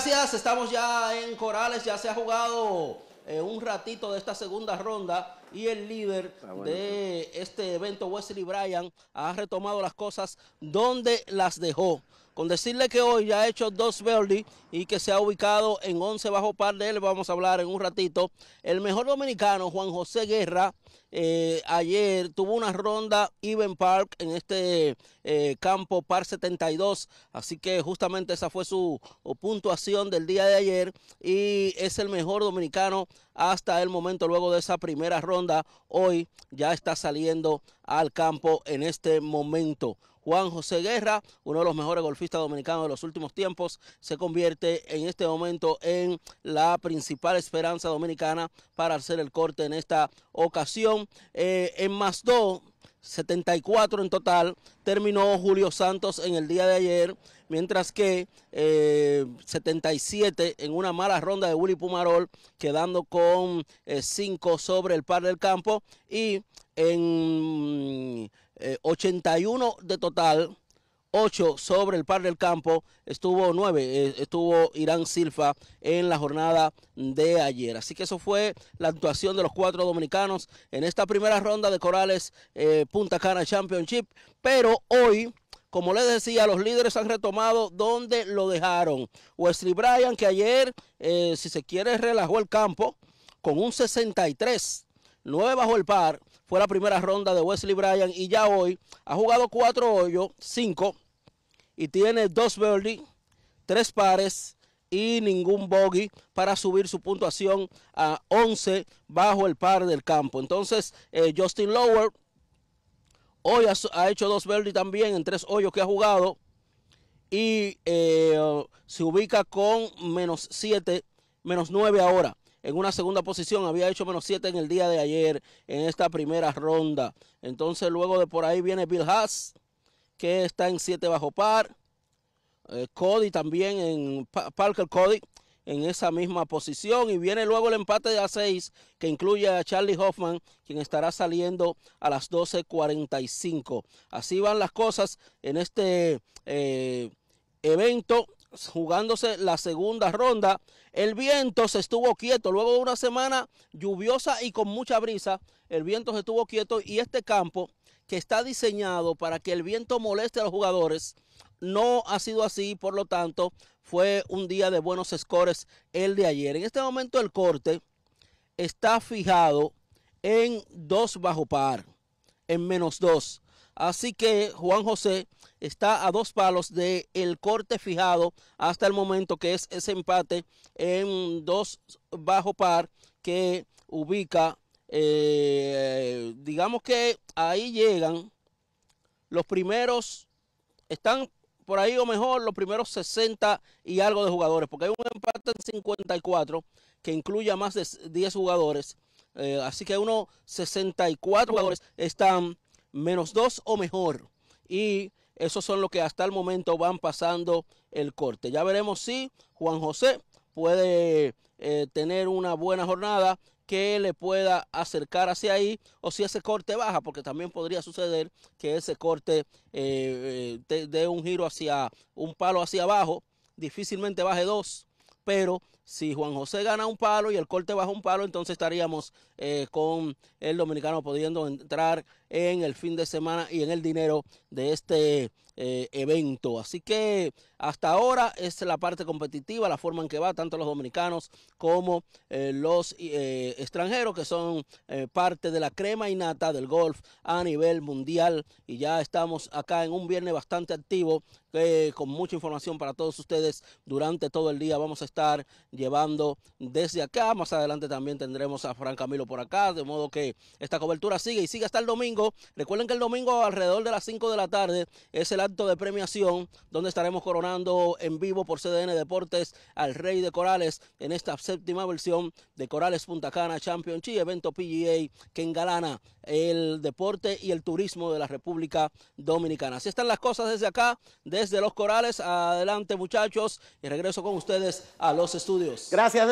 gracias. Estamos ya en Corales, ya se ha jugado eh, un ratito de esta segunda ronda y el líder ah, de este evento, Wesley Bryan, ha retomado las cosas donde las dejó. Con decirle que hoy ya ha hecho dos verdi y que se ha ubicado en 11 bajo par de él, vamos a hablar en un ratito. El mejor dominicano, Juan José Guerra, eh, ayer tuvo una ronda Even Park en este eh, campo par 72, así que justamente esa fue su puntuación del día de ayer y es el mejor dominicano hasta el momento luego de esa primera ronda. Hoy ya está saliendo al campo en este momento. Juan José Guerra, uno de los mejores golfistas dominicanos de los últimos tiempos, se convierte en este momento en la principal esperanza dominicana para hacer el corte en esta ocasión. Eh, en más dos, 74 en total, terminó Julio Santos en el día de ayer, mientras que 77 eh, en una mala ronda de Willy Pumarol, quedando con 5 eh, sobre el par del campo y en 81 eh, de total, 8 sobre el par del campo, estuvo 9, eh, estuvo Irán Silfa en la jornada de ayer. Así que eso fue la actuación de los cuatro dominicanos en esta primera ronda de Corales eh, Punta Cana Championship, pero hoy... Como les decía, los líderes han retomado donde lo dejaron. Wesley Bryan, que ayer, si se quiere, relajó el campo con un 63, 9 bajo el par, fue la primera ronda de Wesley Bryan y ya hoy ha jugado cuatro hoyos, cinco, y tiene dos birdies, tres pares y ningún bogey para subir su puntuación a 11 bajo el par del campo. Entonces, eh, Justin Lower hoy ha, hecho dos verdes también en tres hoyos que ha jugado y eh, se ubica con menos 7, menos 9 ahora en una segunda posición, había hecho menos 7 en el día de ayer en esta primera ronda. Entonces luego de por ahí viene Bill Haas, que está en 7 bajo par. Eh, Cody también, en Parker Cody, en esa misma posición. Y viene luego el empate de a 6, que incluye a Charlie Hoffman, quien estará saliendo a las 12.45. Así van las cosas en este eh, evento jugándose la segunda ronda. El viento se estuvo quieto luego de una semana lluviosa y con mucha brisa. El viento se estuvo quieto y este campo que está diseñado para que el viento moleste a los jugadores no ha sido así, por lo tanto fue un día de buenos scores el de ayer. En este momento el corte está fijado en 2 bajo par, en menos 2. Así que Juan José está a dos palos de el corte fijado hasta el momento que es ese empate en dos bajo par que ubica, eh, digamos que ahí llegan los primeros, están por ahí o mejor los primeros 60 y algo de jugadores, porque hay un empate en 54 que incluye a más de 10 jugadores, eh, así que unos 64 jugadores están menos dos o mejor. Y esos son los que hasta el momento van pasando el corte. Ya veremos si Juan José puede eh, tener una buena jornada que le pueda acercar hacia ahí o si ese corte baja, porque también podría suceder que ese corte eh, eh dé un giro hacia un palo hacia abajo, difícilmente baje dos pero si Juan José gana un palo y el corte baja un palo, entonces estaríamos eh, con el dominicano pudiendo entrar en el fin de semana y en el dinero de este eh, evento. Así que hasta ahora es la parte competitiva, la forma en que va tanto los dominicanos como eh, los eh, extranjeros que son parte de la crema nata del golf a nivel mundial. Y ya estamos acá en un viernes bastante activo con mucha información para todos ustedes durante todo el día. Vamos a estar llevando desde acá. Más adelante también tendremos a Fran Camilo por acá, de modo que esta cobertura sigue y sigue hasta el domingo. Recuerden que el domingo alrededor de las 5 de la tarde es el de premiación donde estaremos coronando en vivo por CDN Deportes al Rey de Corales en esta séptima versión de Corales Punta Cana Championship, evento PGA que engalana el deporte y el turismo de la República Dominicana. Así están las cosas desde acá, desde Los Corales. Adelante muchachos y regreso con ustedes a los estudios. Gracias.